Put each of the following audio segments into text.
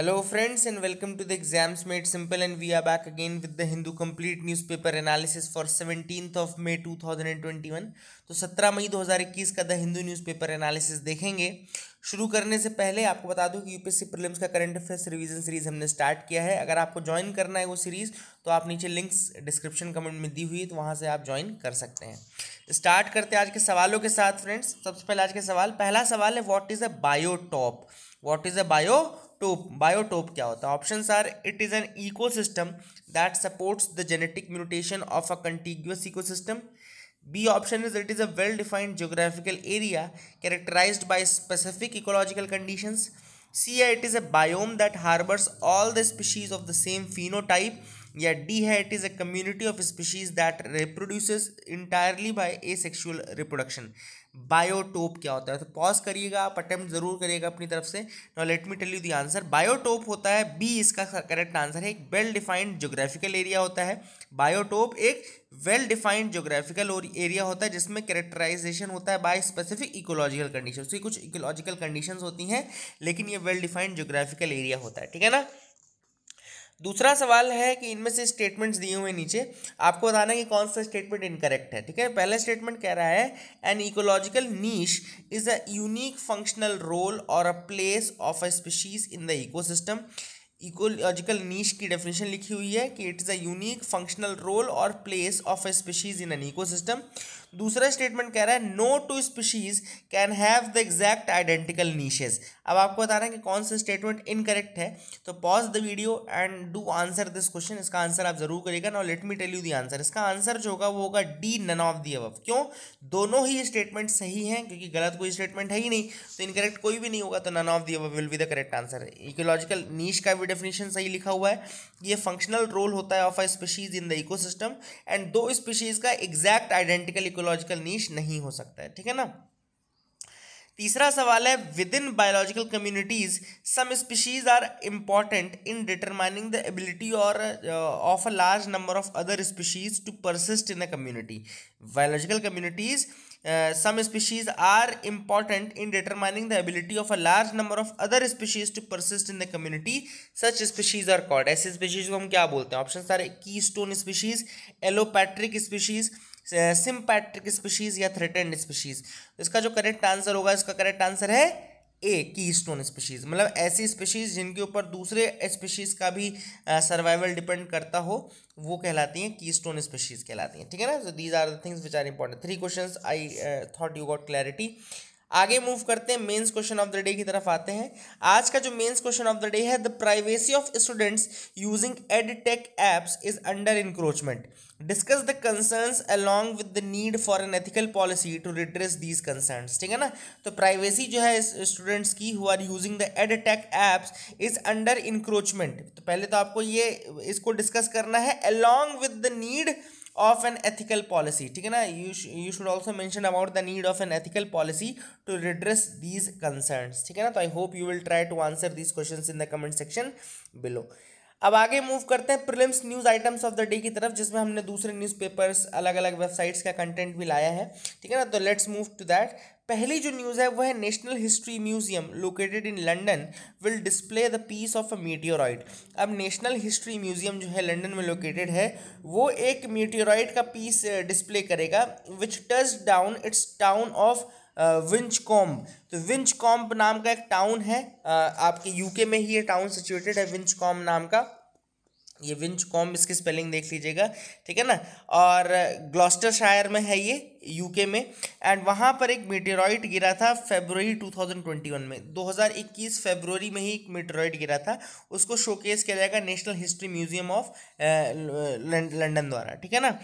Hello friends and welcome to the exams made simple and we are back again with analysis for complete of May two thousand and twenty 2021 to 17 मई 2021 का the Hindu newspaper analysis देखेंगे शुरू करने से पहले आपको बता दूं कि यूपीएससी प्रीलिम्स का करंट अफेयर्स रिवीजन सीरीज हमने स्टार्ट किया है अगर आपको ज्वाइन करना है वो सीरीज़ तो आप नीचे लिंक्स डिस्क्रिप्शन कमेंट में दी हुई है तो वहाँ से आप ज्वाइन कर सकते हैं स्टार्ट करते हैं आज के सवालों के साथ फ्रेंड्स सबसे पहले आज के सवाल पहला सवाल है what is a biotope what is a biotope biotope क्या होता है option are it is an ecosystem that supports the genetic mutation of a contiguous ecosystem B option is it is a well defined geographical area characterised by specific ecological conditions C है it is a biome that harbours all the species of the same phenotype या D है it is a community of species that reproduces entirely by asexual reproduction biotope क्या होता है तो pause करिएगा आप attempt जरूर करिएगा अपनी तरफ से no let me tell you the answer biotope होता है बी इसका करेक्ट आंसर है एक वेल डिफाइंड ज्योग्राफिकल एरिया होता है बायोटोप एक वेल डिफाइंड ज्योग्राफिकल एरिया होता है जिसमें कैरेक्टराइजेशन होता है बाय स्पेसिफिक इकोलॉजिकल कंडीशन कुछ इकोलॉजिकल कंडीशन होती हैं लेकिन ये वेल डिफाइंड ज्योग्राफिकल एरिया होता है ठीक है ना दूसरा सवाल है कि इनमें से स्टेटमेंट्स दिए हुए नीचे आपको बताना कि कौन सा स्टेटमेंट इनकरेक्ट है ठीक है पहला स्टेटमेंट कह रहा है an ecological niche is a unique functional role और a place of a species in the ecosystem ecological niche की डेफिनेशन लिखी हुई है कि it is a unique functional role और place of a species in an ecosystem दूसरा statement कह रहा है no two species can have the exact identical niches अब आपको बता रहे हैं कि कौन सा स्टेटमेंट इनकरेक्ट है तो pause the video and do answer this question इसका आंसर आप जरूर करेगा now let me tell you the answer इसका आंसर जो होगा वो होगा डी नन ऑफ दी अब क्यों दोनों ही स्टेटमेंट सही हैं क्योंकि गलत कोई स्टेटमेंट है ही नहीं तो इनकरेक्ट कोई भी नहीं होगा तो none of the above will be the correct answer ecological niche का भी डेफिनेशन सही लिखा हुआ है ये फंक्शनल रोल होता है of a species in the ecosystem and दो स्पीशीज का एग्जैक्ट आइडेंटिकल इकोलॉजिकल नीच नहीं हो सकता है ठीक है ना तीसरा सवाल है within biological communities some species are important in determining the ability और of a large number of other species to persist in a community biological communities some species are important in determining the ability of a large number of other species to persist in the community such species are called ऐसी स्पीशीज को हम क्या बोलते हैं option सारे keystone species allopatric species sympatric species या threatened species तो इसका जो करेक्ट आंसर होगा इसका करेक्ट आंसर है ए की स्टोन स्पीशीज़ मतलब ऐसी स्पीशीज़ जिनके ऊपर दूसरे स्पीशीज़ का भी सर्वाइवल डिपेंड करता हो वो कहलाती हैं की स्टोन स्पीशीज़ कहलाती हैं ठीक है ना so these are the things which are important three question I thought you got clarity आगे मूव करते हैं mains question of the day की तरफ आते हैं आज का जो mains question of the day है the privacy of students using edtech apps is under encroachment discuss the concerns along with the need for an ethical policy to redress these concerns ठीक है ना तो प्राइवेसी जो है students की who are using the edtech apps is under encroachment तो पहले तो आपको ये इसको डिस्कस करना है along with the need of an ethical policy ठीक है ना you you should also mention about the need of an ethical policy to redress these concerns ठीक है ना तो I hope you will try to answer these questions in the comment section below अब आगे move करते हैं prelims news items of the day की तरफ जिसमें हमने दूसरे न्यूज़पेपर्स अलग अलग वेबसाइट्स का कंटेंट भी लाया है ठीक है ना तो लेट्स मूव टू दैट पहली जो न्यूज़ है वो है national history museum located in London will display the piece of a meteorite अब नेशनल हिस्ट्री म्यूजियम जो है लंडन में लोकेटेड है वो एक मीटियोराइड का पीस डिस्प्ले करेगा which touch down its town of Winchcombe तो विंच कॉम्ब नाम का एक टाउन है आपके यूके में ही ये टाउन सिचुएटेड है विंच कॉम नाम का ये विंच कॉम्ब इसकी स्पेलिंग देख लीजिएगा ठीक है ना और ग्लॉस्टर शायर में है ये यूके में एंड वहाँ पर एक मेटेरॉइड गिरा था फेबररी 2021 में 2021 फेबररी में ही एक मेटेरॉइड गिरा था उसको शोकेस किया जाएगा national history museum of London द्वारा ठीक है ना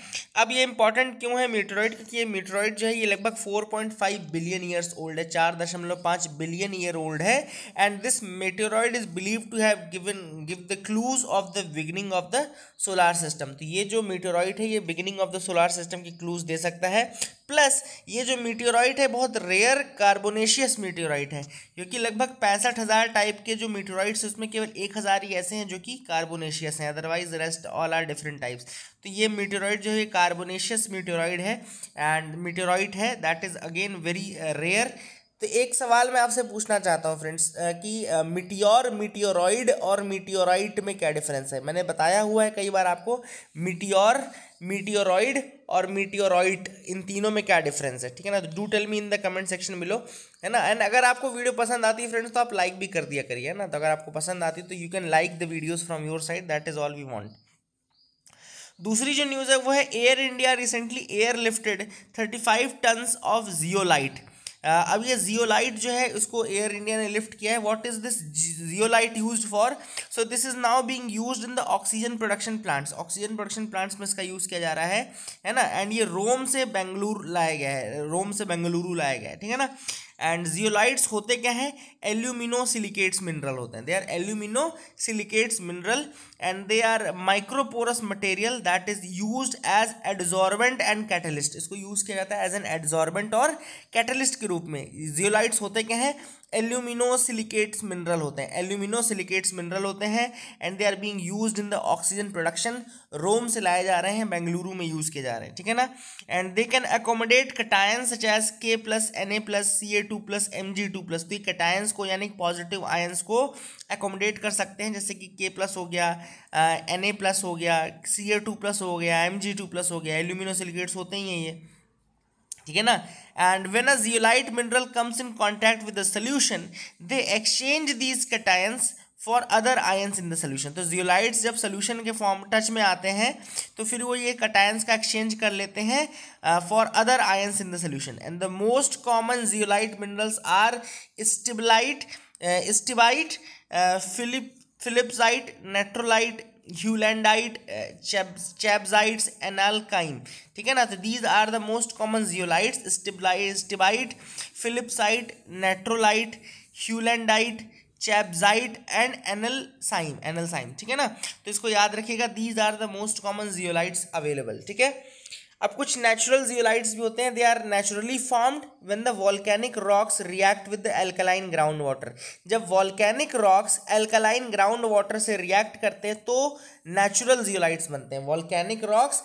अब ये इंपॉर्टेंट क्यों है मेटेरॉइड क्योंकि ये मेटेरॉइड जो है ये लगभग 4.5 बिलियन ईयर्स ओल्ड है चार दशमलव पाँच बिलियन ईयर ओल्ड है and this meteorite is believe to have given give the clues of the beginning of the solar system तो ये जो मेटेरॉइड है ये beginning of the solar system की क्लूज दे सकता है प्लस ये जो मीटियोराइट है बहुत रेयर कार्बोनेशियस मीटियोराइट है क्योंकि लगभग पैंसठ हज़ार टाइप के जो मीटियोराइट्स उसमें केवल एक हज़ार ही ऐसे हैं जो कि कार्बोनेशियस हैं otherwise rest all are different types तो ये मीटियोराइट जो है कार्बोनेशियस मीटियोराइड है एंड मीटियोराइट है that is again very rare तो एक सवाल मैं आपसे पूछना चाहता हूँ फ्रेंड्स कि मिटियोर मिटियोरॉइड और मिटियोराइट में क्या डिफरेंस है मैंने बताया हुआ है कई बार आपको मिटियोर मिटियोरॉइड और मिटियोरॉइट इन तीनों में क्या डिफरेंस है ठीक है ना do tell me in the comment section मिलो है ना एंड अगर आपको वीडियो पसंद आती है फ्रेंड्स तो आप लाइक भी कर दिया करिए ना तो अगर आपको पसंद आती है तो you can like the videos from your side that is all we want दूसरी जो न्यूज़ है वो है air India recently airlifted thirty five tons of zeolite अब ये जियोलाइट जो है इसको एयर इंडिया ने लिफ्ट किया है what is this zeolite use for so this is now being used in the oxygen production plants oxygen production plants में इसका यूज किया जा रहा है है ना एंड ये रोम से बेंगलुरु लाया गया है रोम से बेंगलुरु लाया गया है ठीक है ना एंड जियोलाइट्स होते क्या हैं एल्यूमिनो सिलिकेट्स मिनरल होते हैं they are alumino silicates mineral and they are microporous material that is use as adsorbent and catalyst इसको यूज किया जाता है एज एन एडजॉर्बेंट और कैटलिस्ट के रूप में जियोलाइट्स होते क्या हैं एल्यूमिनो सिलिकेट्स मिनरल होते हैं एल्यूमिनो सिलिकेट्स मिनरल होते हैं and they are being use in the oxygen production Rome से लाए जा रहे हैं बेंगलुरु में यूज़ किए जा रहे हैं ठीक है ना and they can accommodate cations such as K plus N A plus C A two plus M G two plus तो ये कटायंस को यानी पॉजिटिव आयंस को अकोमोडेट कर सकते हैं जैसे कि के प्लस हो गया एन ए प्लस हो गया सी ए टू प्लस हो गया एम जी टू प्लस हो गया एल्यूमिनोसिलिकेट्स होते ही हैं ये ठीक है ना and when a zeolite mineral comes in contact with the solution they exchange these cations for other ions in the solution तो जियोलाइट्स जब सोल्यूशन के फॉर्म टच में आते हैं तो फिर वो ये कटायंस का एक्सचेंज कर लेते हैं for other ions in the solution and the most common zeolite minerals are stilbite stilbite phillip phillipsite natrolite heulandite chabazites analcime ठीक है ना तो these are the most common zeolites stilbite phillipsite natrolite heulandite chabazite and analcime analcime ठीक है ना तो इसको याद रखिएगा these are the most common zeolites available ठीक है अब कुछ नेचुरल जियोलाइट्स भी होते हैं they are naturally formed when the volcanic rocks react with the alkaline ground water जब volcanic rocks alkaline ground water से रिएक्ट करते हैं तो नेचुरल जियोलाइट्स बनते हैं volcanic rocks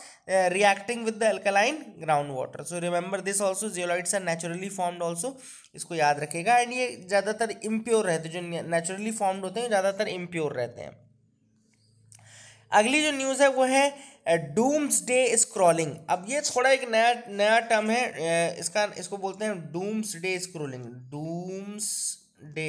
reacting with the alkaline ground water so remember this also zeolites are naturally formed also इसको याद रखेगा एंड ये ज़्यादातर इम्प्योर रहते हैं जो नेचुरली फॉर्म्ड होते हैं ज़्यादातर इम्प्योर रहते हैं अगली जो न्यूज़ है वो है डूम्स डे स्क्रॉलिंग अब ये थोड़ा एक नया नया टर्म है इसका इसको बोलते हैं doomsday scrolling doomsday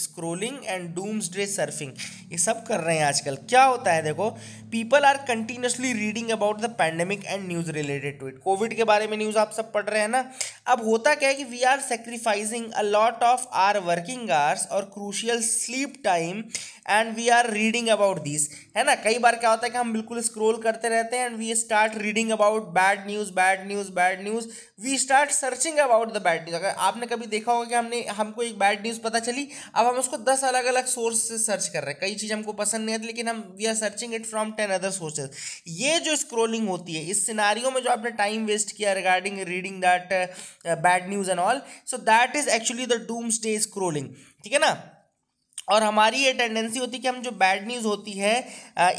scrolling and doomsday surfing ये सब कर रहे हैं आजकल क्या होता है देखो people are continuously reading about the pandemic and news related to it COVID के बारे में न्यूज़ आप सब पढ़ रहे हैं ना अब होता क्या है कि we are sacrificing a lot of our working hours और crucial sleep time and we are reading about this है ना कई बार क्या होता है कि हम बिल्कुल स्क्रोल करते रहते हैं and we start reading about bad news bad news bad news we start searching about the bad news अगर आपने कभी देखा होगा कि हमने हमको एक बैड न्यूज़ पता चली अब हम उसको दस अलग अलग सोर्स से सर्च कर रहे हैं कई चीज़ हमको पसंद नहीं आती लेकिन हम we are searching it from ten other sources ये जो स्क्रोलिंग होती है इस सिनारियो में जो आपने टाइम वेस्ट किया regarding reading that bad news and all so that is actually the doomsday scrolling ठीक है ना और हमारी ये टेंडेंसी होती है कि हम जो बैड न्यूज़ होती है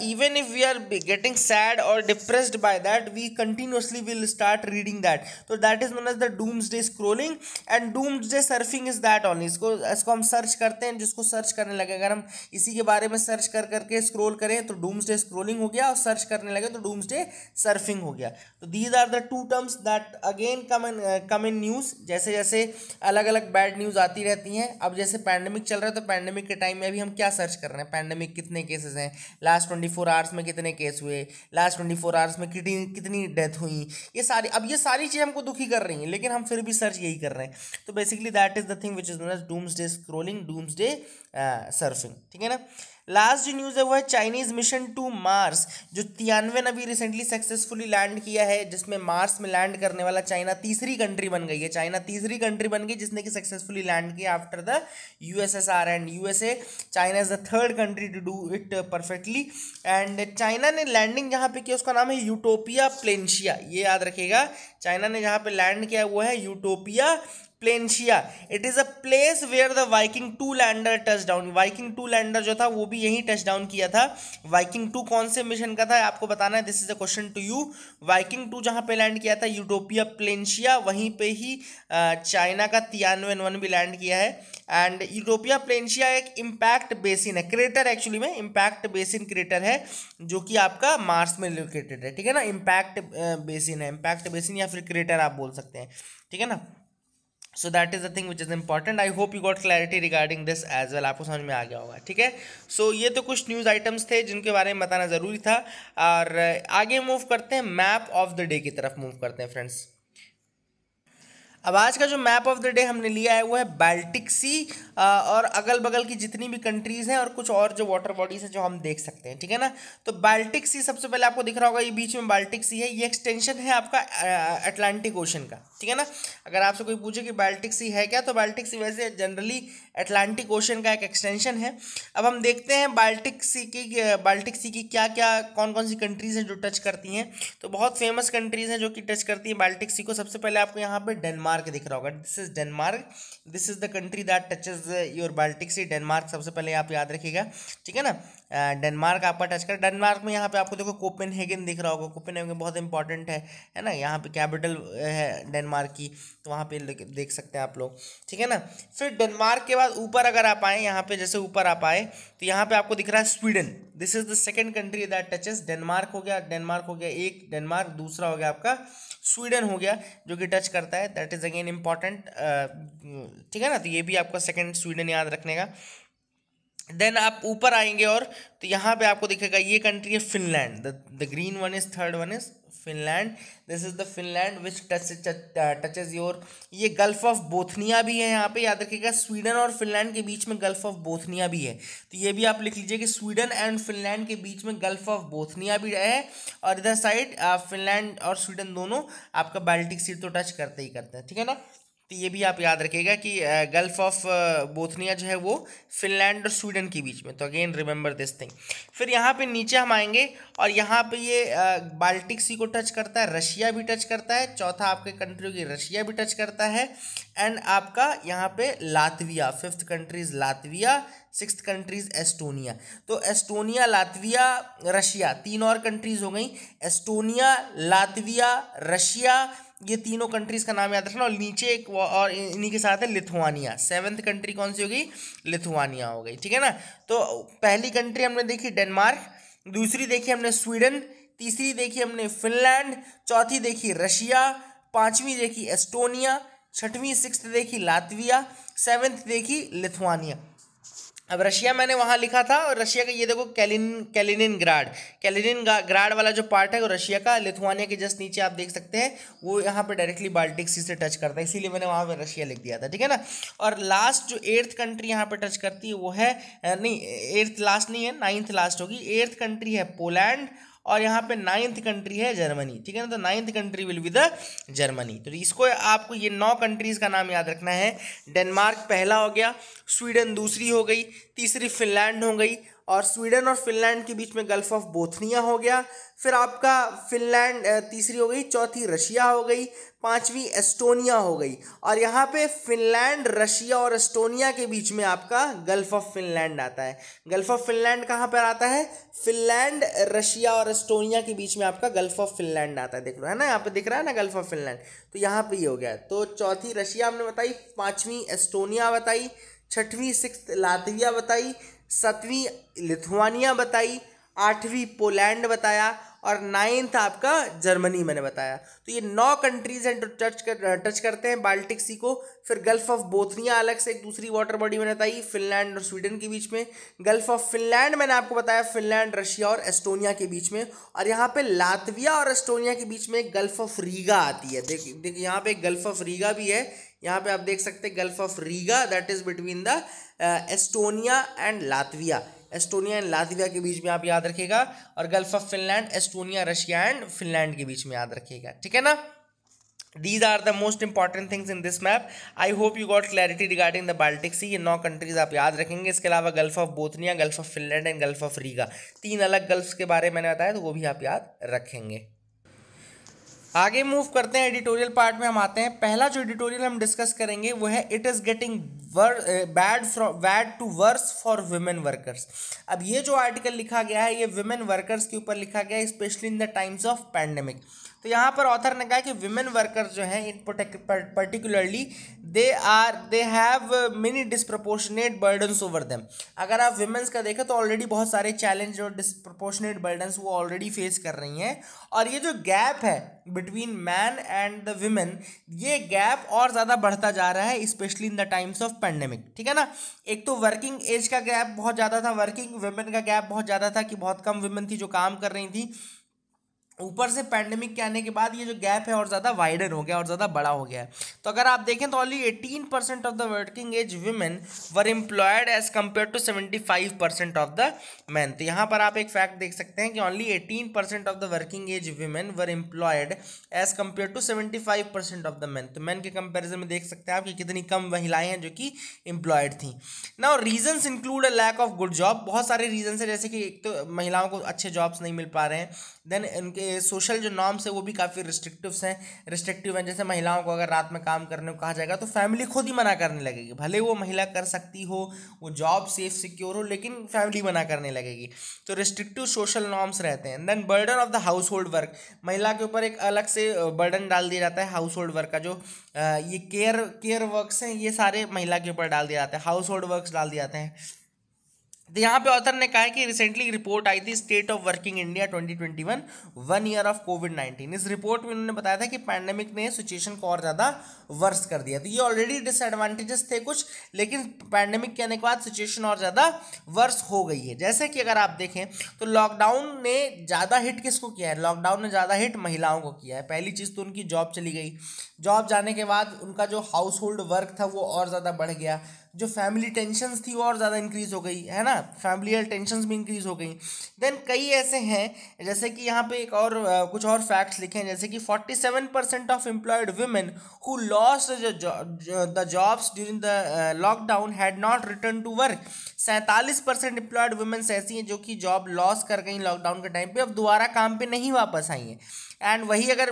even if we are getting sad और depressed by that we continuously will start reading that तो that is known as the doomsday scrolling and doomsday surfing is that on इसको इसको हम search करते हैं जिसको search करने लगे अगर हम इसी के बारे में सर्च कर करके स्क्रोल करें तो डूम्स डे स्क्रोलिंग हो गया और सर्च करने लगे तो डूम्स डे सर्फिंग हो गया तो these are the two terms that again come in come in news जैसे जैसे अलग अलग बैड न्यूज़ आती रहती हैं अब जैसे पैंडमिक चल रहा है तो पैंडमिक के टाइम में अभी हम क्या सर्च कर रहे हैं पैंडमिक कितने केसेस हैं लास्ट ट्वेंटी फोर आवर्स में कितने केस हुए लास्ट ट्वेंटी फोर आवर्स में कितनी कितनी डेथ हुई ये सारी अब ये सारी चीज़ें हमको दुखी कर रही हैं लेकिन हम फिर भी सर्च यही कर रहे हैं तो basically that is the thing which is known as doomsday scrolling doomsday surfing ठीक है ना लास्ट जो न्यूज़ है वो है चाइनीज़ मिशन टू मार्स जो तिरानवे अभी रिसेंटली सक्सेसफुली लैंड किया है जिसमें मार्स में लैंड करने वाला चाइना तीसरी कंट्री बन गई है चाइना तीसरी कंट्री बन गई जिसने कि सक्सेसफुली लैंड किया after the USSR and USA China is the third country to do it perfectly and China ने लैंडिंग जहाँ पे किया उसका नाम है यूटोपिया प्लेनशिया ये याद रखेगा चाइना ने जहाँ पे लैंड किया वो है Utopia Planitia it is a place where the Viking two lander touch down Viking two lander जो था वो भी यहीं टच डाउन किया था वाइकिंग टू कौन से मिशन का था आपको बताना है this is a question to you Viking two जहाँ पे लैंड किया था यूटोपिया प्लेनशिया वहीं पे ही चाइना का तियानवे वन भी लैंड किया है एंड यूटोपिया प्लेनशिया एक इम्पैक्ट बेसिन है क्रेटर एक्चुअली में इम्पैक्ट बेसिन क्रेटर है जो कि आपका मार्स में लोकेटेड है ठीक है ना इम्पैक्ट बेसिन है इम्पैक्ट बेसिन या फिर क्रेटर आप बोल सकते हैं ठीक है ना so that is the thing which is important I hope you got clarity regarding this as well आपको समझ में आ गया होगा ठीक है सो ये तो कुछ न्यूज़ आइटम्स थे जिनके बारे में बताना ज़रूरी था और आगे मूव करते हैं मैप ऑफ द डे की तरफ मूव करते हैं फ्रेंड्स अब आज का जो मैप ऑफ द डे हमने लिया है वो है बाल्टिक सी और अगल बगल की जितनी भी कंट्रीज़ हैं और कुछ और जो वाटर बॉडीज़ हैं जो हम देख सकते हैं ठीक है ना तो बाल्टिक सी सबसे पहले आपको दिख रहा होगा ये बीच में बाल्टिक सी है ये एक्सटेंशन है आपका अटलांटिक ओशन का ठीक है ना अगर आपसे कोई पूछे कि बाल्टिक सी है क्या तो बाल्टिक सी वैसे जनरली अटलांटिक ओशन का एक एक्सटेंशन है अब हम देखते हैं बाल्टिक सी की बाल्टिक सी की क्या क्या कौन कौन सी कंट्रीज़ हैं जो टच करती हैं तो बहुत फेमस कंट्रीज़ हैं जो कि टच करती हैं बाल्टिक सी को सबसे पहले आपको यहाँ पर डेनमार्क डेनमार्क दिख रहा होगा this is Denmark this is the country that touches your Baltic Sea Denmark सबसे पहले आप याद रखिएगा ठीक है ना डेनमार्क आपका टच कर डेनमार्क में यहाँ पे आपको देखो हेगन दिख रहा होगा कोपेनहेगन बहुत इंपॉर्टेंट है है ना यहाँ पे कैपिटल है डेनमार्क की तो वहाँ पे देख सकते हैं आप लोग ठीक है ना फिर डेनमार्क के बाद ऊपर अगर आप आए यहाँ पे जैसे ऊपर आप आए तो यहाँ पे आपको दिख रहा है Sweden this is the second country that touches Denmark हो गया डेनमार्क हो गया एक डेनमार्क दूसरा हो गया आपका स्वीडन हो गया जो कि टच करता है दैट इज़ अगेन इम्पॉर्टेंट ठीक है ना तो ये भी आपका सेकेंड स्वीडन याद रखने का देन आप ऊपर आएंगे और तो यहाँ पे आपको दिखेगा ये कंट्री है Finland the green one is third one is Finland this is the Finland which touch touches your ये गल्फ ऑफ बोथनिया भी है यहाँ पे याद रखिएगा स्वीडन और फिनलैंड के बीच में गल्फ ऑफ बोथनिया भी है तो ये भी आप लिख लीजिए कि स्वीडन एंड फिनलैंड के बीच में गल्फ ऑफ बोथनिया भी है और इधर साइड फिनलैंड uh, और स्वीडन दोनों आपका बाल्टिक सीट तो टच करते ही करते हैं ठीक है ना तो ये भी आप याद रखिएगा कि गल्फ ऑफ बोथनिया जो है वो फिनलैंड और स्वीडन के बीच में तो अगेन रिमेंबर दिस थिंग फिर यहाँ पे नीचे हम आएंगे और यहाँ पे ये बाल्टिक सी को टच करता है रशिया भी टच करता है चौथा आपके कंट्री की रशिया भी टच करता है एंड आपका यहाँ पे Latvia fifth countries Latvia six countries Estonia तो एस्टोनिया लातविया रशिया तीन और कंट्रीज हो गई एस्टोनिया लातविया रशिया ये तीनों कंट्रीज़ का नाम याद रखना और नीचे एक और इन्हीं के साथ है लिथुआनिया सेवन्थ कंट्री कौन सी हो गई लिथुआनिया हो गई ठीक है ना तो पहली कंट्री हमने देखी डेनमार्क दूसरी देखी हमने स्वीडन तीसरी देखी हमने फिनलैंड चौथी देखी रशिया पाँचवीं देखी एस्टोनिया छठवीं सिक्स देखी लातविया सेवन्थ देखी लिथुआनिया अब रशिया मैंने वहाँ लिखा था और रशिया का ये देखो Kalin Kaliningrad Kaliningrad वाला जो पार्ट है वो रशिया का लिथुआनिया के जस्ट नीचे आप देख सकते हैं वो यहाँ पे डायरेक्टली बाल्टिक सी से टच करता है इसीलिए मैंने वहाँ पे रशिया लिख दिया था ठीक है ना और लास्ट जो एर्थ कंट्री यहाँ पर टच करती है वो है नहीं एर्थ लास्ट नहीं है नाइन्थ लास्ट होगी एर्थ कंट्री है पोलैंड और यहाँ पे नाइन्थ कंट्री है जर्मनी ठीक है ना तो ninth country will be the Germany तो इसको आपको ये नौ कंट्रीज़ का नाम याद रखना है डेनमार्क पहला हो गया स्वीडन दूसरी हो गई तीसरी फिनलैंड हो गई और स्वीडन और फिनलैंड के बीच में गल्फ ऑफ बोथनिया हो गया फिर आपका फिनलैंड तीसरी हो गई चौथी रशिया हो गई पांचवी एस्टोनिया हो गई और यहाँ पे फिनलैंड रशिया और एस्टोनिया के बीच में आपका गल्फ ऑफ फिनलैंड आता है गल्फ ऑफ फिनलैंड कहाँ पर आता है फिनलैंड रशिया और एस्टोनिया के बीच में आपका गल्फ ऑफ फिनलैंड आता है देख लो है ना यहाँ पे दिख रहा है ना गल्फ ऑफ फिनलैंड तो यहाँ पर ये हो गया तो चौथी रशिया हमने बताई पाँचवीं एस्टोनिया बताई छठवीं सिक्स लातविया बताई सातवीं लिथुआनिया बताई आठवीं पोलैंड बताया और नाइन्थ आपका जर्मनी मैंने बताया तो ये नौ कंट्रीज हैं तो टच कर टच करते हैं बाल्टिक सी को फिर गल्फ ऑफ बोथनिया अलग से एक दूसरी वाटर बॉडी मैंने बताई फिनलैंड और स्वीडन के बीच में गल्फ ऑफ फिनलैंड मैंने आपको बताया फिनलैंड रशिया और एस्टोनिया के बीच में और यहाँ पे लातविया और एस्टोनिया के बीच में गल्फ ऑफ रीगा आती है देखिए देखिए यहाँ पे गल्फ ऑफ रीगा भी है यहाँ पे आप देख सकते हैं gulf of Riga that is between the Estonia and Latvia Estonia and Latvia के बीच में आप याद रखेगा और gulf of Finland Estonia Russia and Finland के बीच में याद रखेगा ठीक है ना these are the most important things in this map I hope you got clarity regarding the Baltic Sea ये नौ कंट्रीज आप याद रखेंगे इसके अलावा gulf of Bothnia gulf of Finland and gulf of Riga तीन अलग गल्फ्स के बारे में मैंने बताया तो वो भी आप याद रखेंगे आगे मूव करते हैं एडिटोरियल पार्ट में हम आते हैं पहला जो एडिटोरियल हम डिस्कस करेंगे वो है it is getting bad from bad to worse for women workers अब ये जो आर्टिकल लिखा गया है ये वुमेन वर्कर्स के ऊपर लिखा गया है specially in the times of pandemic तो यहाँ पर ऑथर ने कहा कि वुमेन वर्कर्स जो हैं in particularly they are they have many disproportionate burdens over them अगर आप वुमेंस का देखें तो ऑलरेडी बहुत सारे चैलेंज और डिस्प्रपोर्शनेट बर्डन्स वो ऑलरेडी फेस कर रही हैं और ये जो गैप है between man and the women ये गैप और ज़्यादा बढ़ता जा रहा है specially in the times of pandemic ठीक है ना एक तो वर्किंग एज का गैप बहुत ज़्यादा था वर्किंग वुमेन का गैप बहुत ज़्यादा था कि बहुत कम वुमेन थी जो काम कर रही थी ऊपर से पैंडेमिक के आने के बाद ये जो गैप है और ज़्यादा वाइडर हो गया और ज़्यादा बड़ा हो गया तो अगर आप देखें तो only 18 percent of the working age women were employed as compare to 75 percent of the man तो यहाँ पर आप एक फैक्ट देख सकते हैं कि only 18 percent of the working age women were employed as compare to five percent of the man तो मैन के कंपेरिजन में देख सकते हैं आप कि कितनी कम महिलाएं हैं जो कि एम्प्लॉयड थी ना reasons include a lack of good job बहुत सारे रीजन्स है जैसे कि एक तो महिलाओं को अच्छे जॉब्स नहीं मिल पा रहे हैं देन इनके सोशल जो नॉर्म्स है वो भी काफ़ी रिस्ट्रिक्टिव्स हैं रिस्ट्रिक्टिव हैं जैसे महिलाओं को अगर रात में काम करने को कहा जाएगा तो फैमिली खुद ही मना करने लगेगी भले वो महिला कर सकती हो वो जॉब सेफ सिक्योर हो लेकिन फैमिली मना करने लगेगी तो रिस्ट्रिक्टिव सोशल नॉर्म्स रहते हैं then burden of the household work महिला के ऊपर एक अलग से बर्डन डाल दिया जाता है हाउस होल्ड वर्क का जो ये केयर केयर वर्क्स हैं ये सारे महिला के ऊपर डाल दिया जाता है हाउस होल्ड वर्क्स डाल दिया जाते हैं तो यहाँ पे ऑथर ने कहा है कि रिसेंटली रिपोर्ट आई थी state of working India 2021 one year of COVID 19 इस रिपोर्ट में उन्होंने बताया था कि पैंडेमिक ने सिचुएशन को और ज़्यादा वर्स कर दिया तो ये ऑलरेडी डिसएडवांटेजेस थे कुछ लेकिन पैंडेमिक के आने के बाद सिचुएशन और ज़्यादा वर्स हो गई है जैसे कि अगर आप देखें तो लॉकडाउन ने ज़्यादा हिट किसको किया है लॉकडाउन ने ज़्यादा हिट महिलाओं को किया है पहली चीज़ तो उनकी जॉब चली गई जॉब जाने के बाद उनका जो हाउस होल्ड वर्क था वो और ज़्यादा बढ़ गया जो फैमिली टेंशंस थी और ज़्यादा इंक्रीज़ हो गई है ना फैमिली टेंशन भी इंक्रीज़ हो गई देन कई ऐसे हैं जैसे कि यहाँ पे एक और कुछ और फैक्ट्स लिखे हैं जैसे कि forty seven percent of employed women who lost the jobs during the lockdown had not return to work सैंतालीस परसेंट एम्प्लॉयड वुमेन्स ऐसी हैं जो कि जॉब लॉस कर गई लॉकडाउन के टाइम पर अब दोबारा काम पर नहीं वापस आई हैं एंड वही अगर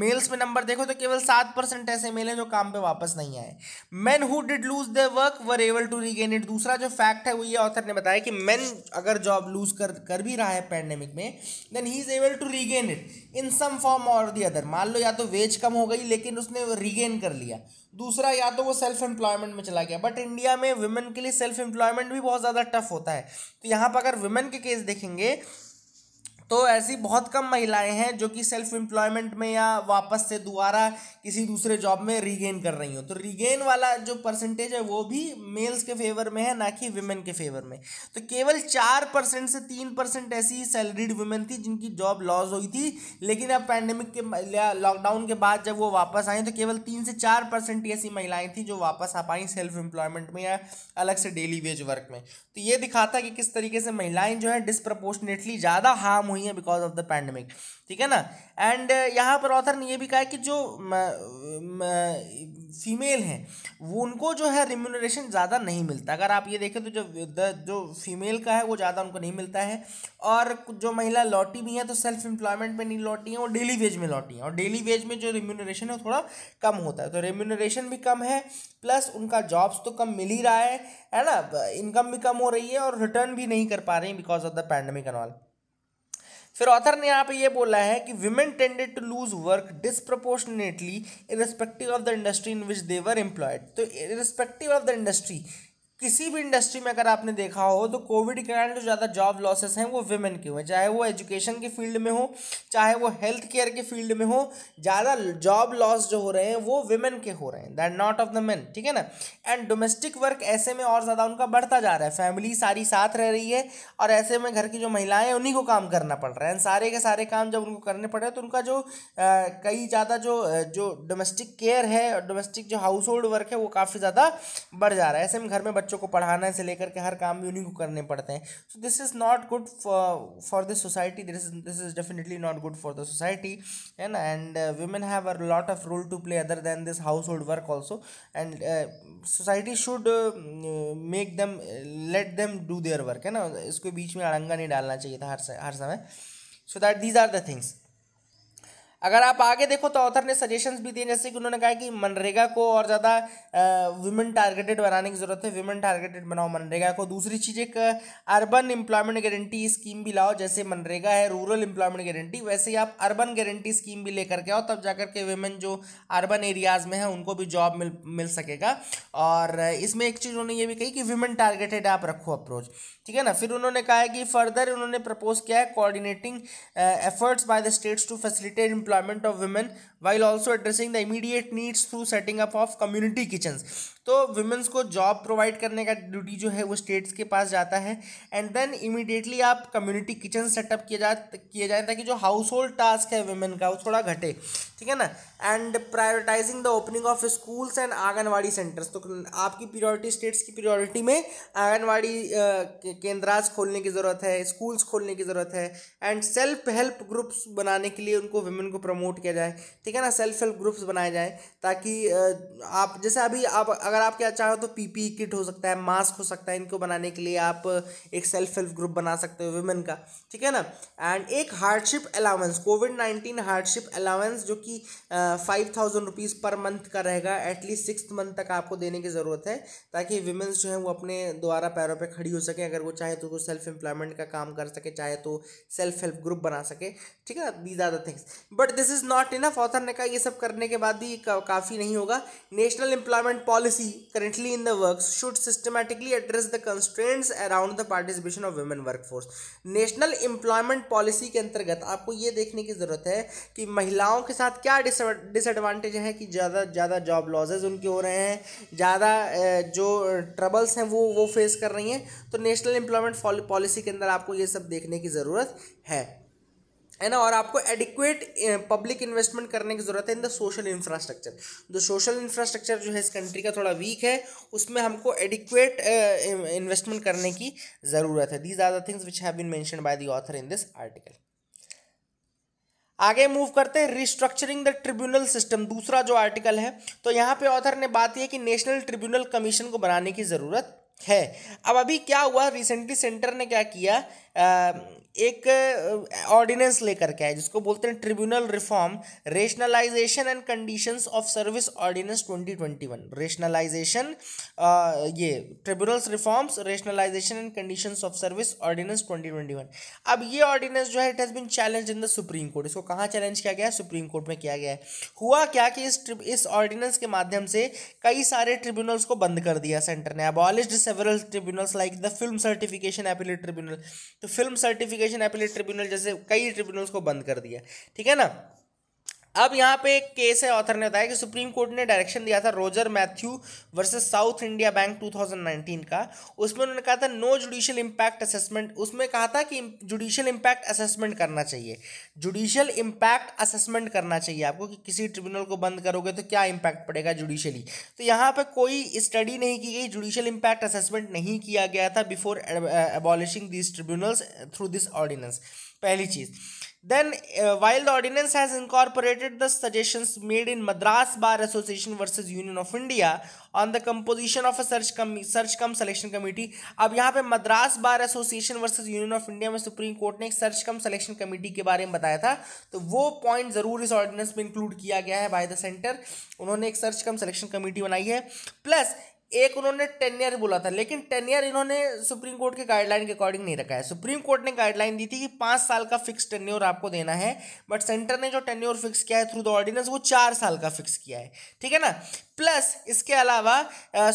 मेल्स में नंबर देखो तो केवल सात परसेंट ऐसे मेल हैं जो काम पे वापस नहीं आए man who did lose the work were able to regain it दूसरा जो फैक्ट है वो ये ऑथर ने बताया कि मैन अगर जॉब लूज कर कर भी रहा है पैंडेमिक में देन ही is able to regain it in some form और दी अदर मान लो या तो वेज कम हो गई लेकिन उसने रिगेन कर लिया दूसरा या तो वो सेल्फ एम्प्लॉयमेंट में चला गया बट इंडिया में वुमेन के लिए सेल्फ एम्प्लॉयमेंट भी बहुत ज़्यादा टफ होता है तो यहाँ पर अगर वुमेन के केस देखेंगे तो ऐसी बहुत कम महिलाएं हैं जो कि सेल्फ एम्प्लॉयमेंट में या वापस से दोबारा किसी दूसरे जॉब में रीगेन कर रही हो तो रीगेन वाला जो परसेंटेज है वो भी मेल्स के फेवर में है ना कि वुमेन के फेवर में तो केवल चार परसेंट से तीन परसेंट ऐसी सैलरीड वुमेन थी जिनकी जॉब लॉस हुई थी लेकिन अब पैंडमिक के लॉकडाउन के बाद जब वो वापस आई तो केवल तीन से चार परसेंट ऐसी महिलाएं थी जो वापस आ पाई सेल्फ एम्प्लॉयमेंट में या अलग से डेली वेज वर्क में तो ये दिखाता कि किस तरीके से महिलाएं जो है डिस्प्रपोर्शनेटली ज़्यादा हार्म हुई हुई हैं बिकॉज ऑफ द पैंडमिक ठीक है ना एंड uh, यहाँ पर ऑथर ने ये भी कहा है कि जो फीमेल हैं वो उनको जो है रिम्यूनरेशन ज़्यादा नहीं मिलता अगर आप ये देखें तो जो द, जो फीमेल का है वो ज़्यादा उनको नहीं मिलता है और जो महिला लौटी भी हैं तो सेल्फ एम्प्लॉयमेंट में नहीं लौटी हैं और डेली वेज में लौटी हैं और डेली वेज में जो रिम्यूनरेशन है वो थोड़ा कम होता है तो रेम्यूनरेशन भी कम है प्लस उनका जॉब्स तो कम मिल ही रहा है है ना इनकम भी कम हो रही है और रिटर्न भी नहीं कर पा रही because of the pandemic and all फिर ऑथर ने यहाँ पे ये बोला है कि women tended to lose work disproportionately irrespective of the industry in which they were employed तो इरिस्पेक्टिव ऑफ द इंडस्ट्री किसी भी इंडस्ट्री में अगर आपने देखा हो तो कोविड के कारण जो ज़्यादा जॉब लॉसेस हैं वो वेमेन के हुए चाहे वो एजुकेशन के फील्ड में हो चाहे वो हेल्थ केयर के फील्ड में हो ज़्यादा जॉब लॉस जो हो रहे हैं वो वेमेन के हो रहे हैं that not of the men ठीक है ना एंड डोमेस्टिक वर्क ऐसे में और ज़्यादा उनका बढ़ता जा रहा है फैमिली सारी साथ रह रही है और ऐसे में घर की जो महिलाएं हैं उन्हीं को काम करना पड़ रहा है एंड सारे के सारे काम जब उनको करने पड़ रहे हैं तो उनका जो कई ज़्यादा जो जो डोमेस्टिक केयर है डोमेस्टिक जो हाउस होल्ड वर्क है वो काफ़ी ज़्यादा बढ़ जा रहा है ऐसे में घर में बच्चों को पढ़ाना से लेकर के हर काम भी उन्हीं को करने पड़ते हैं so this is not good for the society this is this is definitely not good for the society है ना and women have a lot of role to play other than this household work also and society should make them let them do their work है ना इसको बीच में अड़ंगा नहीं डालना चाहिए था हर हर समय so that these are the things अगर आप आगे देखो तो ऑथर ने सजेशंस भी दिए जैसे कि उन्होंने कहा कि मनरेगा को और ज़्यादा वुमेन टारगेटेड बनाने की ज़रूरत है वुमेन टारगेटेड बनाओ मनरेगा को दूसरी चीज़ एक अर्बन एम्प्लॉयमेंट गारंटी स्कीम भी लाओ जैसे मनरेगा है रूरल एम्प्लॉयमेंट गारंटी वैसे ही आप अर्बन गारंटी स्कीम भी लेकर के आओ तब जाकर के वुमेन जो अर्बन एरियाज़ में है उनको भी जॉब मिल मिल सकेगा और इसमें एक चीज़ उन्होंने ये भी कही कि वुमेन टारगेटेड आप रखो अप्रोच ठीक है ना फिर उन्होंने कहा है कि फर्दर उन्होंने प्रपोज किया है coordinating efforts by the states to facilitate employment of women while also addressing the immediate needs through setting up of community kitchens तो वुमेंस को जॉब प्रोवाइड करने का ड्यूटी जो है वो स्टेट्स के पास जाता है एंड देन इमीडिएटली आप कम्युनिटी किचन सेटअप किए जा किए जाए ताकि जो हाउस होल्ड टास्क है वुमेन का वो थोड़ा घटे ठीक है ना and prioritising the opening of schools and anganwadi centres तो आपकी प्रियोरिटी स्टेट्स की प्रियोरिटी में आंगनवाड़ी केंद्रास खोलने की ज़रूरत है स्कूल्स खोलने की ज़रूरत है एंड सेल्फ हेल्प ग्रुप्स बनाने के लिए उनको वुमेन को प्रमोट किया जाए ठीक है ना सेल्फ हेल्प ग्रुप्स बनाए जाए ताकि आप जैसे अभी आप अगर अगर आप क्या चाहो तो पीपीई किट हो सकता है मास्क हो सकता है इनको बनाने के लिए आप एक सेल्फ हेल्प ग्रुप बना सकते हो वुमेन का ठीक है ना एंड एक hardship allowance COVID nineteen hardship allowance जो कि five thousand rupees per month का रहेगा एटलीस्ट सिक्स मंथ तक आपको देने की ज़रूरत है ताकि वुमेन्स जो है वो अपने द्वारा पैरों पर पे खड़ी हो सकें अगर वो चाहे तो वो सेल्फ एम्प्लॉयमेंट का काम कर सके चाहे तो सेल्फ हेल्प ग्रुप बना सके ठीक है these are the things but this is not enough author ने कहा ये सब करने के बाद भी काफ़ी नहीं होगा national employment policy policy currently in the works should systematically address the constraints around the participation of women workforce. national employment policy के अंतर्गत आपको ये देखने की ज़रूरत है कि महिलाओं के साथ क्या डिसएडवांटेज है कि ज़्यादा ज़्यादा जॉब लॉसेज उनके हो रहे हैं ज़्यादा जो ट्रबल्स हैं वो वो फेस कर रही हैं तो नेशनल एम्प्लॉयमेंट पॉलिसी के अंदर आपको ये सब देखने की ज़रूरत है है ना और आपको एडिक्वेट पब्लिक इन्वेस्टमेंट करने की ज़रूरत है इन द सोशल इंफ्रास्ट्रक्चर जो सोशल इंफ्रास्ट्रक्चर जो है इस कंट्री का थोड़ा वीक है उसमें हमको एडिक्वेट इन्वेस्टमेंट करने की ज़रूरत है these are the things which have been mention by the author in this article आगे मूव करते हैं रिस्ट्रक्चरिंग द ट्रिब्यूनल सिस्टम दूसरा जो आर्टिकल है तो यहाँ पे ऑथर ने बात यह कि नेशनल ट्रिब्यूनल कमीशन को बनाने की ज़रूरत है अब अभी क्या हुआ रिसेंटली सेंटर ने क्या किया आ, एक ऑर्डिनेंस लेकर के आया जिसको बोलते हैं tribunal reform rationalisation and conditions of service ordinance 2021 rationalisation ये tribunals reforms rationalisation and conditions of service ordinance 2021 अब ये ऑर्डिनेंस जो है it has been challenge in the Supreme Court इसको कहाँ चैलेंज किया गया है सुप्रीम कोर्ट में किया गया है हुआ क्या कि इस इस ऑर्डिनेंस के माध्यम से कई सारे ट्रिब्यूनल्स को बंद कर दिया सेंटर ने abolished several tribunals like the film certification appellate tribunal तो फिल्म सर्टिफिकेशन एपिलेट ट्रिब्यूनल जैसे कई ट्रिब्यूनल्स को बंद कर दिया ठीक है ना अब यहाँ पे एक केस है ऑथर ने बताया कि सुप्रीम कोर्ट ने डायरेक्शन दिया था Roger Matthew versus South India Bank 2019 का उसमें उन्होंने कहा था नो जुडिशियल इम्पैक्ट असेसमेंट उसमें कहा था कि जुडिशियल इम्पैक्ट असेसमेंट करना चाहिए जुडिशियल इम्पैक्ट असेसमेंट करना चाहिए आपको कि किसी ट्रिब्यूनल को बंद करोगे तो क्या इम्पैक्ट पड़ेगा जुडिशियली तो यहाँ पर कोई स्टडी नहीं की गई जुडिशियल इम्पैक्ट असेसमेंट नहीं किया गया था before abolishing this tribunals through this ordinance पहली चीज़ Then, uh, while the ordinance has incorporated the suggestions made in Madras Bar Association versus Union of India on the composition of a search cum search cum selection committee अब यहाँ पे Madras Bar Association versus Union of India में Supreme Court ने एक search cum selection committee के बारे में बताया था तो वो पॉइंट ज़रूर इस ऑर्डिनेंस में इंक्लूड किया गया है बाय द सेंटर उन्होंने एक सर्च कम सिलेक्शन कमेटी बनाई है प्लस एक उन्होंने टेन ईयर बोला था लेकिन टेन ईयर इन्होंने सुप्रीम कोर्ट के गाइडलाइन के अकॉर्डिंग नहीं रखा है सुप्रीम कोर्ट ने गाइडलाइन दी थी कि पाँच साल का फिक्स टेन ईयर आपको देना है बट सेंटर ने जो टेन ईयर फिक्स किया है थ्रू द ऑर्डिनेंस वो चार साल का फिक्स किया है ठीक है ना प्लस इसके अलावा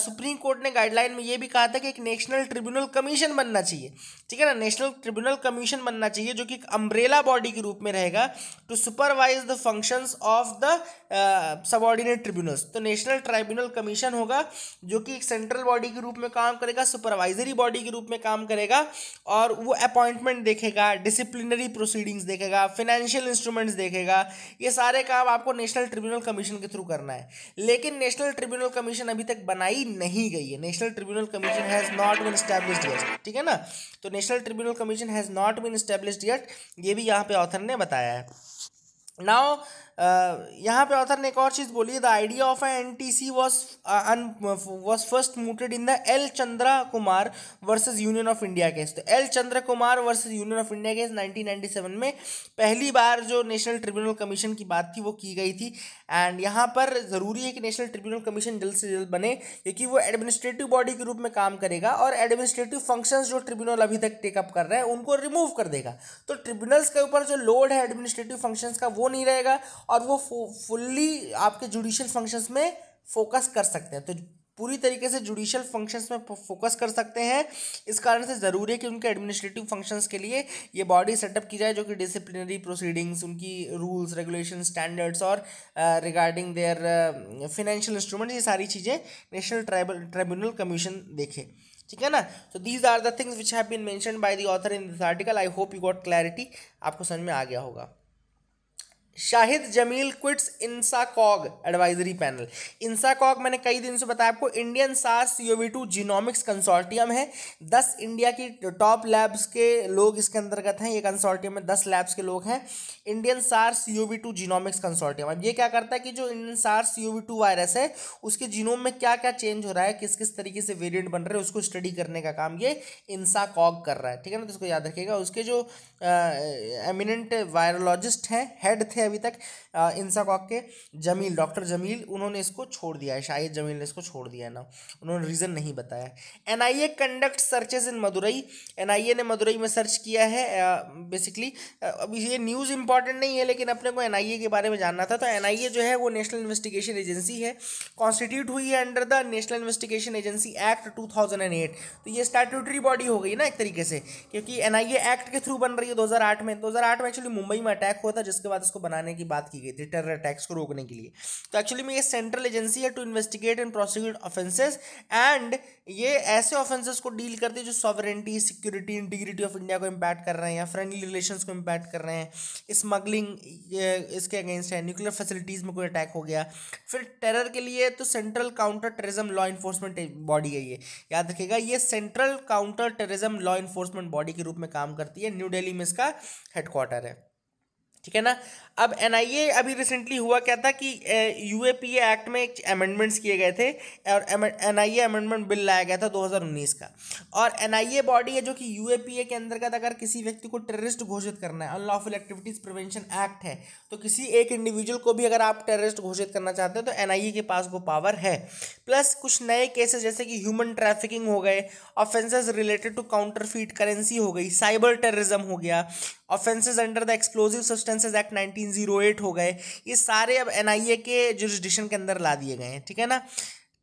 सुप्रीम कोर्ट ने गाइडलाइन में ये भी कहा था कि एक नेशनल ट्रिब्यूनल कमीशन बनना चाहिए ठीक है ना नेशनल ट्रिब्यूनल कमीशन बनना चाहिए जो कि अम्ब्रेला बॉडी के रूप में रहेगा to supervise the functions of the subordinate tribunals तो नेशनल ट्राइब्यूनल कमीशन होगा जो कि एक सेंट्रल बॉडी के रूप में काम करेगा सुपरवाइजरी बॉडी के रूप में काम करेगा और वो अपॉइंटमेंट देखेगा डिसिप्लिनरी प्रोसीडिंग्स देखेगा फाइनेंशियल इंस्ट्रूमेंट्स देखेगा ये सारे काम आपको नेशनल ट्रिब्यूनल कमीशन के थ्रू करना है लेकिन नेशनल ट्रिब्यूनल कमीशन अभी तक बनाई नहीं गई है national tribunal commission has not been establish yet ठीक है ना तो national tribunal commission has not been established yet ये भी यहाँ पे ऑथर ने बताया है नाउ यहाँ पे ऑथर ने एक और चीज़ बोली the idea of N T C was was first mooted in the L Chandra Kumar versus Union of India case तो L Chandra Kumar versus Union of India case 1997 में पहली बार जो नेशनल ट्रिब्यूनल कमीशन की बात थी वो की गई थी एंड यहाँ पर ज़रूरी है कि नेशनल ट्रिब्यूनल कमीशन जल्द से जल्द बने क्योंकि वो एडमिनिस्ट्रेटिव बॉडी के रूप में काम करेगा और एडमिनिस्ट्रेटिव फंक्शन जो ट्रिब्यूनल अभी तक टेकअप कर रहे हैं उनको रिमूव कर देगा तो ट्रिब्यूनल्स के ऊपर जो लोड है एडमिनिस्ट्रेटिव फंक्शन का वो नहीं रहेगा और वो फुल्ली आपके जुडिशल फंक्शंस में फोकस कर सकते हैं तो पूरी तरीके से जुडिशल फंक्शंस में फोकस कर सकते हैं इस कारण से ज़रूरी है कि उनके एडमिनिस्ट्रेटिव फंक्शंस के लिए ये बॉडी सेटअप की जाए जो कि डिसिप्लिनरी प्रोसीडिंग्स उनकी रूल्स रेगुलेशन स्टैंडर्ड्स और रिगार्डिंग देयर फिनेंशियल इंस्ट्रूमेंट ये सारी चीज़ें नेशनल ट्राइबल ट्राइब्यूनल कमीशन देखे ठीक है ना तो these are the things which have been mention by the author in this article I hope you got clarity आपको समझ में आ गया होगा Shahid Jameel quits INSACOG advisory panel INSACOG मैंने कई दिन से बताया आपको Indian SARS UV genomics consortium है दस इंडिया की टॉप लैब्स के लोग इसके अंतर्गत हैं ये कंसोर्टियम में दस लैब्स के लोग हैं Indian SARS UV genomics consortium अब ये क्या करता है कि जो इंडियन सार्स यूवी वायरस है उसके जीनोम में क्या क्या चेंज हो रहा है किस किस तरीके से वेरियंट बन रहे हैं उसको स्टडी करने का काम ये इंसाकॉग कर रहा है ठीक है ना तो इसको याद रखिएगा उसके जो एमिनेंट वायरोलॉजिस्ट हैं हेड थे है अभी तक इंसाकॉक के जमील डॉक्टर जमील उन्होंने इसको छोड़ दिया है शायद जमील ने इसको छोड़ दिया है ना उन्होंने रीज़न नहीं बताया N I A conduct searches in Madurai N I A ने मदुरई में सर्च किया है बेसिकली अब ये न्यूज़ इंपॉर्टेंट नहीं है लेकिन अपने को एन आई ए के बारे में जानना था तो एन आई ए जो है वो नेशनल इन्वेस्टिगेशन एजेंसी है कॉन्स्टिट्यूट हुई है under the national investigation agency act two thousand and eight तो ये स्टैट्यूटरी बॉडी हो गई ना एक तरीके से क्योंकि एन आई ए एक्ट के थ्रू बन रही है दो हज़ार आठ में दो हज़ार आठ में एक्चुअली मुंबई में अटैक हुआ था जिसके बाद इसको बना बनाने की बात की गई थी टेरर अटैक्स को रोकने के लिए तो एक्चुअली में ये सेंट्रल एजेंसी है to investigate and prosecute offences and ये ऐसे ऑफेंसेस को डील करती है जो sovereignty security integrity of India को इम्पैक्ट कर रहे हैं या फ्रेंडली रिलेशन को इम्पैक्ट कर रहे हैं स्मगलिंग इसके अगेंस्ट है न्यूक्लियर फैसिलिटीज़ में कोई अटैक हो गया फिर टेरर के लिए तो central counter terrorism law enforcement body है ये याद रखेगा ये central counter terrorism law enforcement body के रूप में काम करती है न्यू दिल्ली में इसका हेडक्वार्टर है ठीक है ना अब ए अभी रिसेंटली हुआ क्या था कि पी एक्ट में एक अमेंडमेंट्स किए गए थे और एन ए अमेंडमेंट बिल लाया गया था 2019 का और ए बॉडी है जो कि ए के अंतर्गत अगर किसी व्यक्ति को टेररिस्ट घोषित करना है अनलॉफुल एक्टिविटीज़ प्रिवेंशन एक्ट है तो किसी एक इंडिविजुअल को भी अगर आप टेररिस्ट घोषित करना चाहते हैं तो ए के पास वो पावर है प्लस कुछ नए केसेस जैसे कि ह्यूमन ट्रैफिकिंग हो गए offences related to counterfeit currency हो गई साइबर टेररिज्म हो गया offences under the explosive substances act nineteen तीन जीरो एट हो गए ये सारे अब एन आई ए के जो के अंदर ला दिए गए हैं ठीक है ना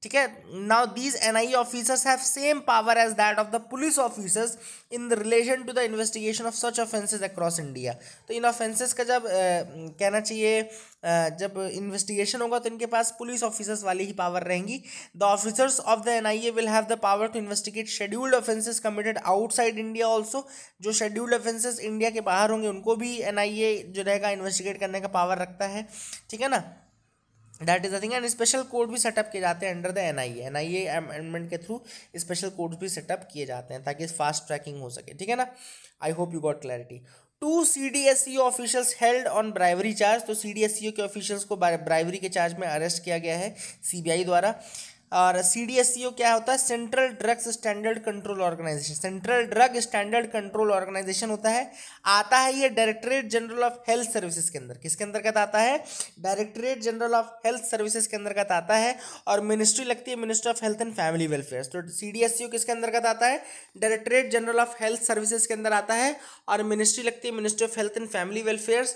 ठीक है now these N I officers have same power as that of the police officers in relation to the investigation of such offences across India तो इन ऑफेंसेज का जब आ, कहना चाहिए आ, जब इन्वेस्टिगेशन होगा तो इनके पास पुलिस ऑफिसर्स वाली ही पावर रहेंगी the officers of the N I A will have the power to investigate scheduled offences committed outside India also जो शेड्यूल्ड ऑफेंसेज इंडिया के बाहर होंगे उनको भी एन आई ए जो रहेगा इन्वेस्टिगेट करने का पावर रखता है ठीक है ना that is the thing and special code भी सेटअप किए जाते हैं under the N I N I amendment के थ्रू स्पेशल कोड भी सेटअप किए जाते हैं ताकि फास्ट ट्रैकिंग हो सके ठीक है ना I hope you got clarity two C D S C officials held on bribery charge तो सी डी एस सी के ऑफिशियल्स को ब्राइवरी के चार्ज में अरेस्ट किया गया है सी बी आई द्वारा और सी डी एस सी ओ क्या होता है central drugs standard control organisation central drug standard control organisation होता है आता है ये directorate general of health services के अंदर किसके अंदर का आता है directorate general of health services के अंदर का आता है और मिनिस्ट्री लगती है ministry of health and family welfare तो सी डी एस सी ओ किसके अंदर का आता है directorate general of health services के अंदर आता है और मिनिस्ट्री लगती है ministry of health and family welfare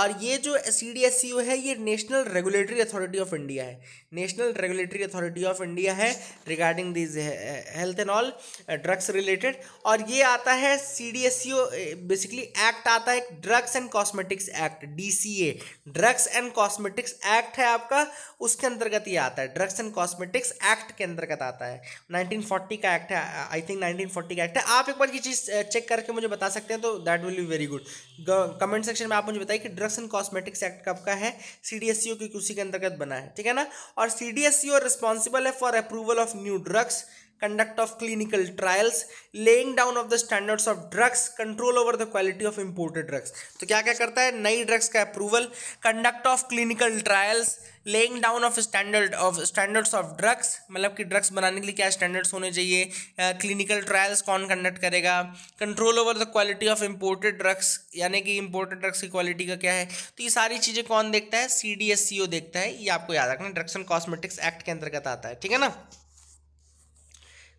और ये जो सी डी एस सी है ये national regulatory authority of India है national regulatory authority of India है regarding these health and all drugs related और ये आता है C D S basically act आता है drugs and cosmetics act D C A drugs and cosmetics act है आपका उसके अंतर्गत ये आता है ड्रग्स एंड कॉस्मेटिक्स एक्ट के अंतर्गत आता है नाइनटीन फोर्टी का एक्ट है आई थिंक नाइनटीन फोर्टी का एक्ट है आप एक बार ये चीज़ चेक eh, करके मुझे बता सकते हैं तो that will be very good comment section में आप मुझे बताइए कि ड्रग्स एंड कॉस्मेटिक्स एक्ट कब का है सी डी एस सी ओ क्योंकि उसी के अंतर्गत बना है ठीक है ना और C D S C O responsible है for approval of new drugs conduct of clinical trials laying down of the standards of drugs control over the quality of imported drugs तो क्या क्या करता है नई ड्रग्स का approval conduct of clinical trials laying down of standard of standards of drugs मतलब कि drugs बनाने के लिए क्या स्टैंडर्ड्स होने चाहिए क्लिनिकल ट्रायल्स कौन कंडक्ट करेगा control over the quality of imported drugs यानी कि इम्पोर्टेड ड्रग्स की क्वालिटी का क्या है तो ये सारी चीज़ें कौन देखता है सी डी एस सी ओ देखता है ये आपको याद रखना ड्रग्स एंड कॉस्मेटिक्स एक्ट के अंतर्गत आता है ठीक है ना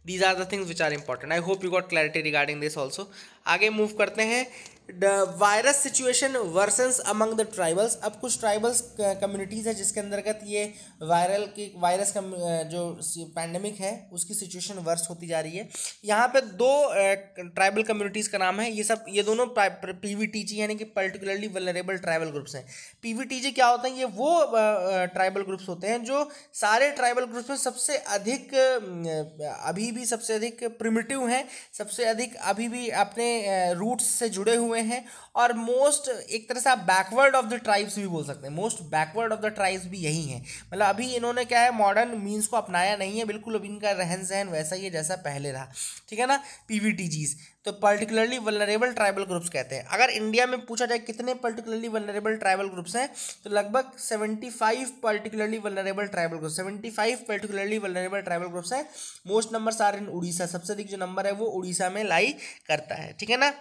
these are the things which are important i hope you got clarity regarding this also आगे मूव करते हैं virus situation worsens among the tribals अब कुछ ट्राइबल्स कम्युनिटीज़ है जिसके अंतर्गत ये वायरल की वायरस का जो पैंडमिक है उसकी सिचुएशन वर्स होती जा रही है यहाँ पे दो ट्राइबल कम्युनिटीज़ का नाम है ये सब ये दोनों पी वी टी जी यानी कि पर्टिकुलरली वलरेबल ट्राइबल ग्रुप्स हैं पी वी टी जी क्या होते हैं ये वो ट्राइबल ग्रुप्स होते हैं जो सारे ट्राइबल ग्रुप्स में सबसे अधिक अभी भी सबसे अधिक प्रिमिटिव हैं सबसे अधिक अभी भी अपने रूट्स से जुड़े हुए हैं और मोस्ट एक तरह से आप बैकवर्ड ऑफ द ट्राइब्स भी बोल सकते हैं most backward of the tribes भी यही हैं मतलब अभी इन्होंने क्या है मॉडर्न मीन्स को अपनाया नहीं है बिल्कुल अभी इनका रहन सहन वैसा ही है जैसा पहले रहा ठीक है ना पी वी टी जीज़ तो पर्टिकुलरली वनरेबल ट्राइबल ग्रुप्स कहते हैं अगर इंडिया में पूछा जाए कितने पर्टिकुलरली वनरेबल ट्राइबल ग्रुप्स हैं तो लगभग seventy five particularly vulnerable tribal group seventy five particularly vulnerable tribal groups हैं most numbers are in Orissa सबसे अधिक जो नंबर है वो उड़ीसा में लाई करता है ठीक है ना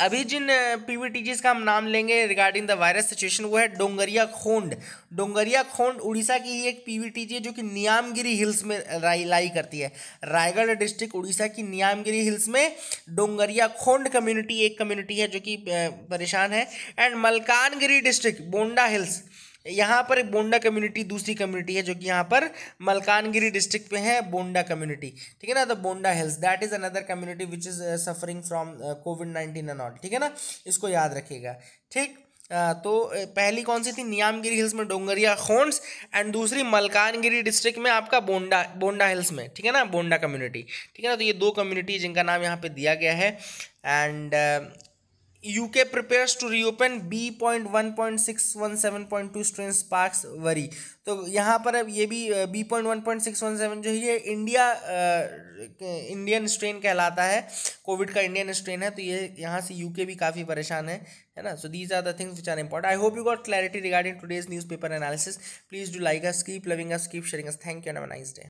अभी जिन पीवीटीजीज का हम नाम लेंगे रिगार्डिंग द वायरस सिचुएशन वो है डोंगरिया खोंड डोंगरिया खोंड उड़ीसा की ही एक पीवीटीजी है जो कि नियामगिरी हिल्स में लाई करती है रायगढ़ डिस्ट्रिक्ट उड़ीसा की नियामगिरी हिल्स में डोंगरिया खोंड कम्युनिटी एक कम्युनिटी है जो कि परेशान है and Malkangiri district Bonda hills यहाँ पर बोंडा कम्युनिटी दूसरी कम्युनिटी है जो कि यहाँ पर मलकानगिरी डिस्ट्रिक्ट पे है बोंडा कम्युनिटी ठीक है ना the Bonda hills that is another community which is suffering from Covid nineteen and all ठीक है ना इसको याद रखिएगा ठीक तो पहली कौन सी थी नियामगिरी हिल्स में डोंगरिया खोन्स एंड दूसरी मलकानगिरी डिस्ट्रिक्ट में आपका बोंडा बोंडा हिल्स में ठीक है ना बोंडा कम्युनिटी ठीक है ना तो ये दो कम्युनिटी जिनका नाम यहाँ पे दिया गया है and prepares to reopen B point point one six one seven point two strain sparks worry तो यहाँ पर अब ये भी B point one point six one seven जो है ये इंडिया इंडियन स्ट्रेन कहलाता है कोविड का इंडियन स्ट्रेन है तो ये यहाँ से यूके भी काफ़ी परेशान है है ना so these are the things which are important I hope you got clarity regarding today's news paper analysis please do like us keep loving us keep sharing us thank you and nice day